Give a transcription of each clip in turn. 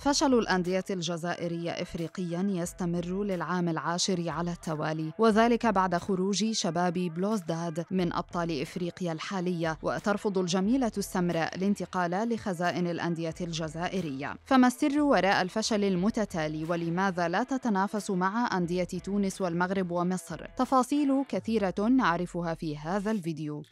فشل الأندية الجزائرية إفريقيا يستمر للعام العاشر على التوالي وذلك بعد خروج شباب بلوزداد من أبطال إفريقيا الحالية وترفض الجميلة السمراء الانتقال لخزائن الأندية الجزائرية فما السر وراء الفشل المتتالي ولماذا لا تتنافس مع أندية تونس والمغرب ومصر تفاصيل كثيرة نعرفها في هذا الفيديو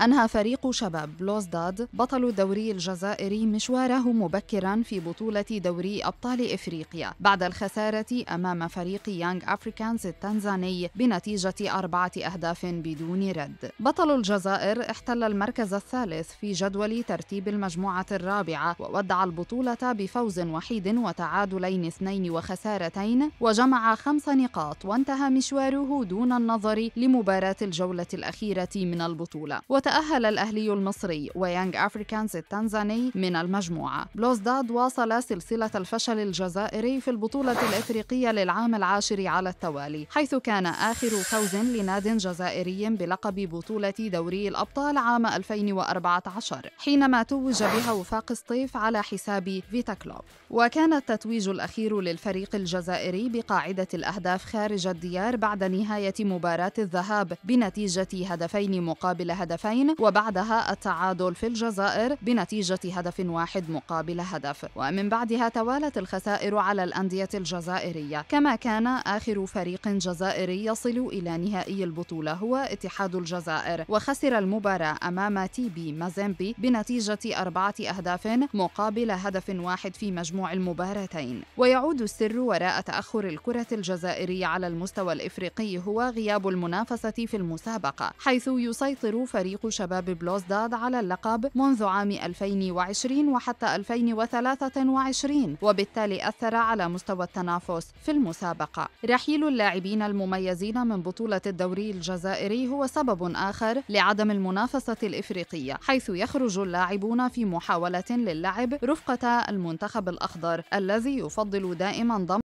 أنهى فريق شباب لوزداد بطل الدوري الجزائري مشواره مبكرا في بطولة دوري أبطال إفريقيا بعد الخسارة أمام فريق يانج أفريكانز التنزاني بنتيجة أربعة أهداف بدون رد بطل الجزائر احتل المركز الثالث في جدول ترتيب المجموعة الرابعة وودع البطولة بفوز وحيد وتعادلين اثنين وخسارتين وجمع خمس نقاط وانتهى مشواره دون النظر لمباراة الجولة الأخيرة من البطولة وتأهل الأهلي المصري ويانج أفريكانز التنزاني من المجموعة بلوزداد واصل سلسلة الفشل الجزائري في البطولة الإفريقية للعام العاشر على التوالي حيث كان آخر فوز لناد جزائري بلقب بطولة دوري الأبطال عام 2014 حينما توج بها وفاق سطيف على حساب فيتا كلوب وكان التتويج الأخير للفريق الجزائري بقاعدة الأهداف خارج الديار بعد نهاية مباراة الذهاب بنتيجة هدفين مقابل هدفين هدفين وبعدها التعادل في الجزائر بنتيجة هدف واحد مقابل هدف ومن بعدها توالت الخسائر على الأندية الجزائرية كما كان آخر فريق جزائري يصل إلى نهائي البطولة هو اتحاد الجزائر وخسر المباراة أمام تيبي مازيمبي بنتيجة أربعة أهداف مقابل هدف واحد في مجموع المباراتين ويعود السر وراء تأخر الكرة الجزائرية على المستوى الإفريقي هو غياب المنافسة في المسابقة حيث يسيطر فريق فريق شباب بلوزداد على اللقب منذ عام 2020 وحتى 2023 وبالتالي أثر على مستوى التنافس في المسابقة رحيل اللاعبين المميزين من بطولة الدوري الجزائري هو سبب آخر لعدم المنافسة الإفريقية حيث يخرج اللاعبون في محاولة للعب رفقة المنتخب الأخضر الذي يفضل دائما ضم